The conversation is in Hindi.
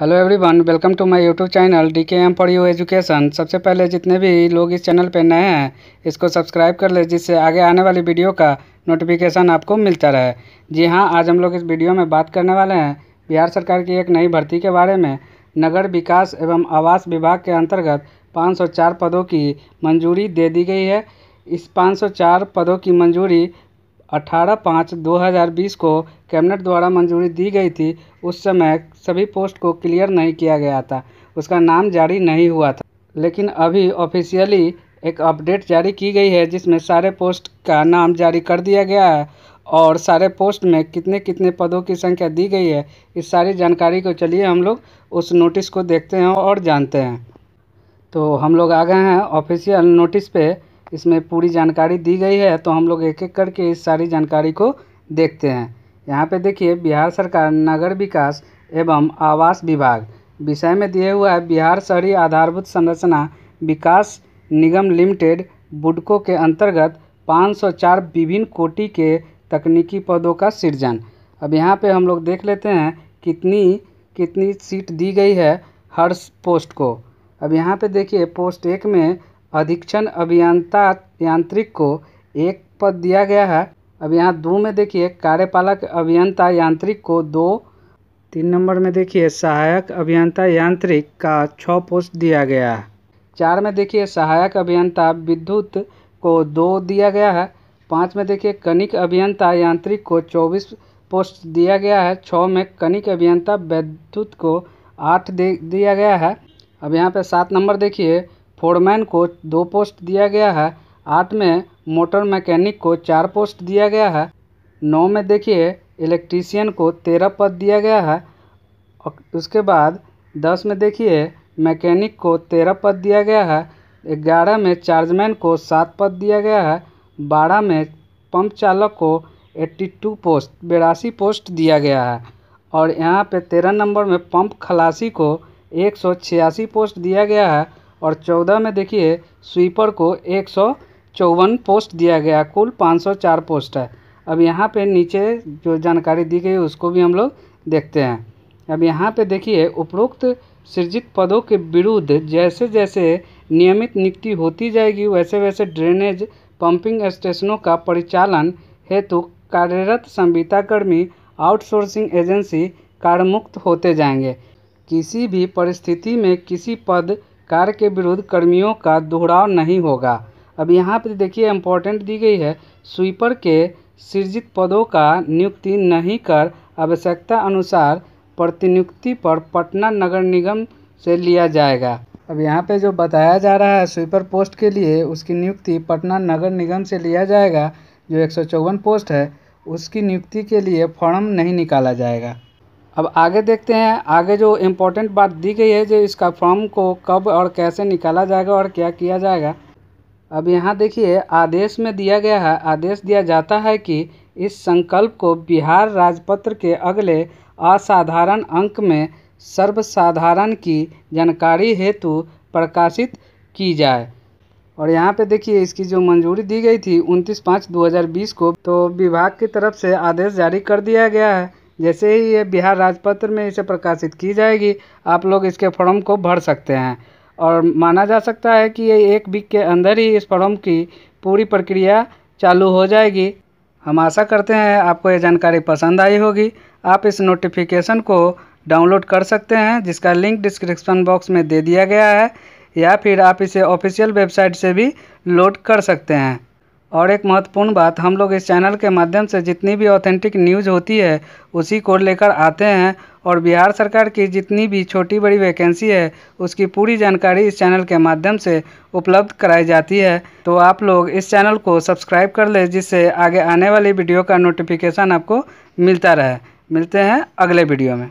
hello everyone welcome to my YouTube channel D K M for you education सबसे पहले जितने भी लोग इस चैनल पर नए हैं इसको सब्सक्राइब कर ले जिससे आगे आने वाली वीडियो का नोटिफिकेशन आपको मिलता रहे जी हाँ आज हम लोग इस वीडियो में बात करने वाले हैं बिहार सरकार की एक नई भर्ती के बारे में नगर विकास एवं आवास विभाग के अंतर्गत पाँच पदों की मंजूरी दे दी गई है इस पाँच पदों की मंजूरी अठारह पाँच दो हज़ार बीस को कैबिनेट द्वारा मंजूरी दी गई थी उस समय सभी पोस्ट को क्लियर नहीं किया गया था उसका नाम जारी नहीं हुआ था लेकिन अभी ऑफिशियली एक अपडेट जारी की गई है जिसमें सारे पोस्ट का नाम जारी कर दिया गया है और सारे पोस्ट में कितने कितने पदों की संख्या दी गई है इस सारी जानकारी को चलिए हम लोग उस नोटिस को देखते हैं और जानते हैं तो हम लोग आ गए हैं ऑफिशियल नोटिस पे इसमें पूरी जानकारी दी गई है तो हम लोग एक एक करके इस सारी जानकारी को देखते हैं यहाँ पे देखिए बिहार सरकार नगर विकास एवं आवास विभाग विषय में दिए हुआ है बिहार शहरी आधारभूत संरचना विकास निगम लिमिटेड बुडको के अंतर्गत 504 विभिन्न कोटि के तकनीकी पदों का सृजन अब यहाँ पे हम लोग देख लेते हैं कितनी कितनी सीट दी गई है हर पोस्ट को अब यहाँ पे देखिए पोस्ट एक में अधीक्षण अभियंता यांत्रिक को एक पद दिया गया है अब यहाँ दो में देखिए कार्यपालक अभियंता यांत्रिक को दो तीन नंबर में देखिए सहायक अभियंता यांत्रिक का छः पोस्ट दिया गया है चार में देखिए सहायक अभियंता विद्युत को दो दिया गया है पाँच में देखिए कनिक अभियंता यांत्रिक को चौबीस पोस्ट दिया गया है छः में कनिक अभियंता विद्युत को आठ दे दिया गया है अब यहाँ पे सात नंबर देखिए फोरमैन को दो पोस्ट दिया गया है आठ में मोटर मैकेनिक को चार पोस्ट दिया गया है नौ में देखिए इलेक्ट्रीशियन को तेरह पद दिया गया है और उसके बाद दस में देखिए मैकेनिक को तेरह पद दिया गया है ग्यारह में चार्जमैन को सात पद दिया गया है बारह में पंप चालक को एट्टी टू पोस्ट बेरासी पोस्ट दिया गया है और यहाँ पे तेरह नंबर में पंप खलासी को एक सौ छियासी पोस्ट दिया गया है और चौदह में देखिए स्वीपर को एक सौ चौवन पोस्ट दिया गया कुल 504 पोस्ट है अब यहाँ पे नीचे जो जानकारी दी गई उसको भी हम लोग देखते हैं अब यहाँ पे देखिए उपरोक्त सृजित पदों के विरुद्ध जैसे जैसे नियमित नियुक्ति होती जाएगी वैसे वैसे ड्रेनेज पंपिंग स्टेशनों का परिचालन हेतु कार्यरत संहिताकर्मी आउटसोर्सिंग एजेंसी कार्यमुक्त होते जाएंगे किसी भी परिस्थिति में किसी पद कार्य के विरुद्ध कर्मियों का दोहराव नहीं होगा अब यहाँ पर देखिए इम्पोर्टेंट दी गई है स्वीपर के सृजित पदों का नियुक्ति नहीं कर आवश्यकता अनुसार प्रतिनियुक्ति पर पटना नगर निगम से लिया जाएगा अब यहाँ पे जो बताया जा रहा है स्वीपर पोस्ट के लिए उसकी नियुक्ति पटना नगर निगम से लिया जाएगा जो एक पोस्ट है उसकी नियुक्ति के लिए फॉर्म नहीं निकाला जाएगा अब आगे देखते हैं आगे जो इम्पोर्टेंट बात दी गई है जो इसका फॉर्म को कब और कैसे निकाला जाएगा और क्या किया जाएगा अब यहाँ देखिए आदेश में दिया गया है आदेश दिया जाता है कि इस संकल्प को बिहार राजपत्र के अगले असाधारण अंक में सर्वसाधारण की जानकारी हेतु प्रकाशित की जाए और यहाँ पे देखिए इसकी जो मंजूरी दी गई थी 29 पाँच 2020 को तो विभाग की तरफ से आदेश जारी कर दिया गया है जैसे ही ये बिहार राजपत्र में इसे प्रकाशित की जाएगी आप लोग इसके फॉर्म को भर सकते हैं और माना जा सकता है कि ये एक वीक के अंदर ही इस फॉर्म की पूरी प्रक्रिया चालू हो जाएगी हम आशा करते हैं आपको ये जानकारी पसंद आई होगी आप इस नोटिफिकेशन को डाउनलोड कर सकते हैं जिसका लिंक डिस्क्रिप्शन बॉक्स में दे दिया गया है या फिर आप इसे ऑफिशियल वेबसाइट से भी लोड कर सकते हैं और एक महत्वपूर्ण बात हम लोग इस चैनल के माध्यम से जितनी भी ऑथेंटिक न्यूज़ होती है उसी को लेकर आते हैं और बिहार सरकार की जितनी भी छोटी बड़ी वैकेंसी है उसकी पूरी जानकारी इस चैनल के माध्यम से उपलब्ध कराई जाती है तो आप लोग इस चैनल को सब्सक्राइब कर ले जिससे आगे आने वाली वीडियो का नोटिफिकेशन आपको मिलता रहे मिलते हैं अगले वीडियो में